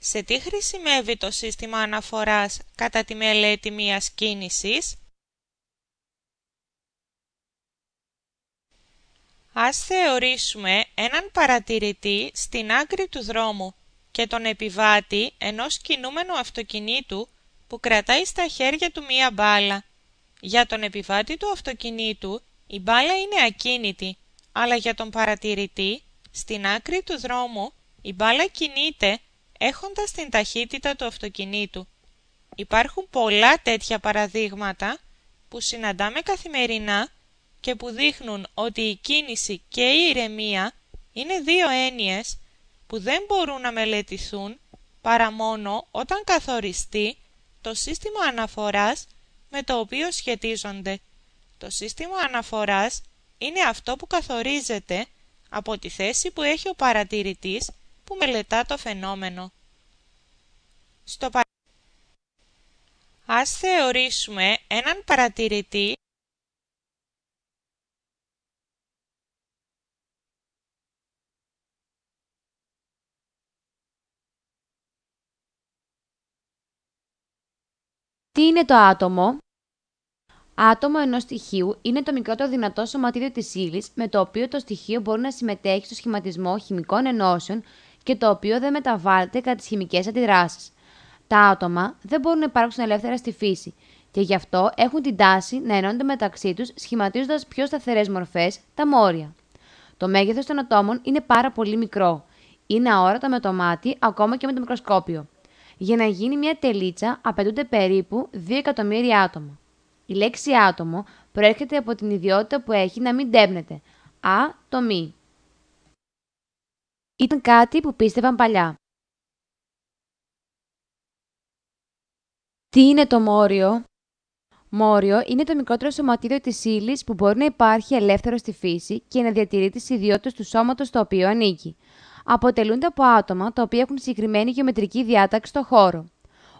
Σε τι χρησιμεύει το σύστημα αναφοράς κατά τη μελέτη μιας κίνησης? Ας θεωρήσουμε έναν παρατηρητή στην άκρη του δρόμου και τον επιβάτη ενός κινούμενου αυτοκινήτου που κρατάει στα χέρια του μία μπάλα. Για τον επιβάτη του αυτοκινήτου η μπάλα είναι ακίνητη, αλλά για τον παρατηρητή στην άκρη του δρόμου η μπάλα κινείται έχοντας την ταχύτητα του αυτοκινήτου. Υπάρχουν πολλά τέτοια παραδείγματα που συναντάμε καθημερινά και που δείχνουν ότι η κίνηση και η ηρεμία είναι δύο έννοιες που δεν μπορούν να μελετηθούν παρά μόνο όταν καθοριστεί το σύστημα αναφοράς με το οποίο σχετίζονται. Το σύστημα αναφοράς είναι αυτό που καθορίζεται από τη θέση που έχει ο παρατηρητής που μελετά το φαινόμενο. Στο πα... Ας θεωρήσουμε έναν παρατηρητή Τι είναι το άτομο? Άτομο ενός στοιχείου είναι το μικρότερο δυνατό σωματίδιο της ύλης με το οποίο το στοιχείο μπορεί να συμμετέχει στο σχηματισμό χημικών ενώσεων και το οποίο δεν μεταβάλλεται κατά τις χημικές αντιδράσεις. Τα άτομα δεν μπορούν να υπάρξουν ελεύθερα στη φύση και γι' αυτό έχουν την τάση να ενώνονται μεταξύ τους σχηματίζοντας πιο σταθερές μορφές, τα μόρια. Το μέγεθος των ατόμων είναι πάρα πολύ μικρό. Είναι αόρατο με το μάτι, ακόμα και με το μικροσκόπιο. Για να γίνει μια τελίτσα απαιτούνται περίπου 2 εκατομμύρια άτομα. Η λέξη άτομο προέρχεται από την ιδιότητα που έχει να μην τέμπνεται. Α, το μη. Ήταν κάτι που πίστευαν παλιά. Τι είναι το μόριο? Μόριο είναι το μικρότερο σωματίδιο της ύλης που μπορεί να υπάρχει ελεύθερο στη φύση και να διατηρεί τις ιδιότητες του σώματος στο οποίο ανήκει. Αποτελούνται από άτομα τα οποία έχουν συγκεκριμένη γεωμετρική διάταξη στο χώρο.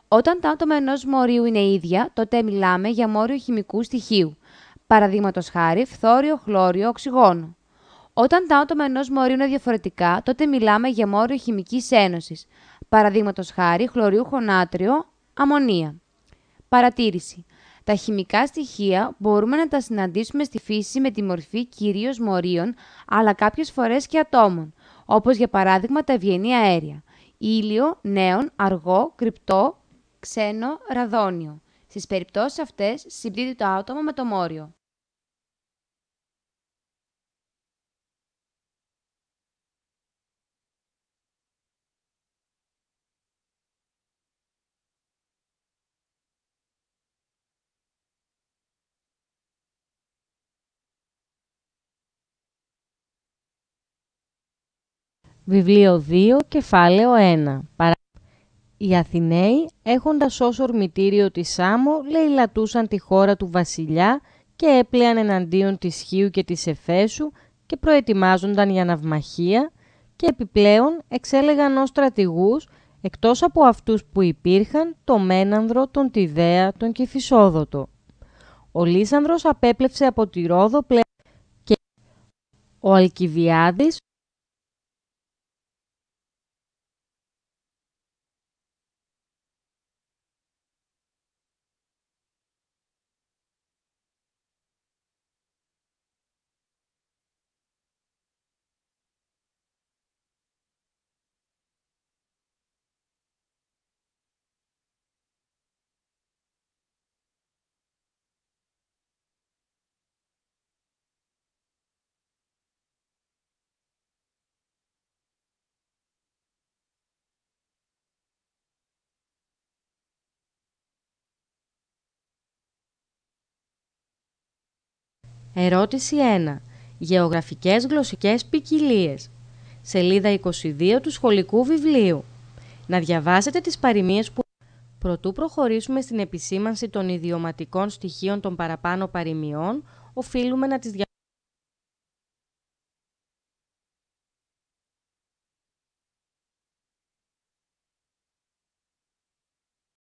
Όταν τα άτομα ενός μορίου είναι ίδια, τότε μιλάμε για μόριο χημικού στοιχείου. Παραδείγματος χάρη φθόριο, χλώριο, οξυγόνο. Όταν τα άτομα ενός μορίου είναι διαφορετικά, τότε μιλάμε για μόριο χημικής ένωσης. Παραδείγματος χάρη χλωρίου, χονάτριο, αμμονία. Παρατήρηση. Τα χημικά στοιχεία μπορούμε να τα συναντήσουμε στη φύση με τη μορφή κυρίως μορίων, αλλά κάποιες φορές και ατόμων, όπως για παράδειγμα τα ευγενή αέρια. Ήλιο, νέον, αργό, κρυπτό, ξένο, ραδόνιο. Στις περιπτώσεις αυτές συμπλήττει το άτομο με το μόριο. Βιβλίο 2, κεφάλαιο 1. Οι Αθηναίοι, έχοντας ως ορμητήριο τη Σάμο, λαιλατούσαν τη χώρα του βασιλιά και έπλεαν εναντίον της Χίου και της Εφέσου και προετοιμάζονταν για ναυμαχία και επιπλέον εξέλεγαν ως στρατηγούς, εκτός από αυτούς που υπήρχαν, το Μένανδρο, τον Τιδέα, τον Κυφισόδοτο. Ο Λίσανδρος απέπλεψε από τη Ρόδο πλέον και ο Αλκιβιάδης Ερώτηση 1. Γεωγραφικές γλωσσικές ποικιλίες. Σελίδα 22 του σχολικού βιβλίου. Να διαβάσετε τις παροιμίες που... Προτού προχωρήσουμε στην επισήμανση των ιδιωματικών στοιχείων των παραπάνω παροιμιών, οφείλουμε να τις διαβάσουμε.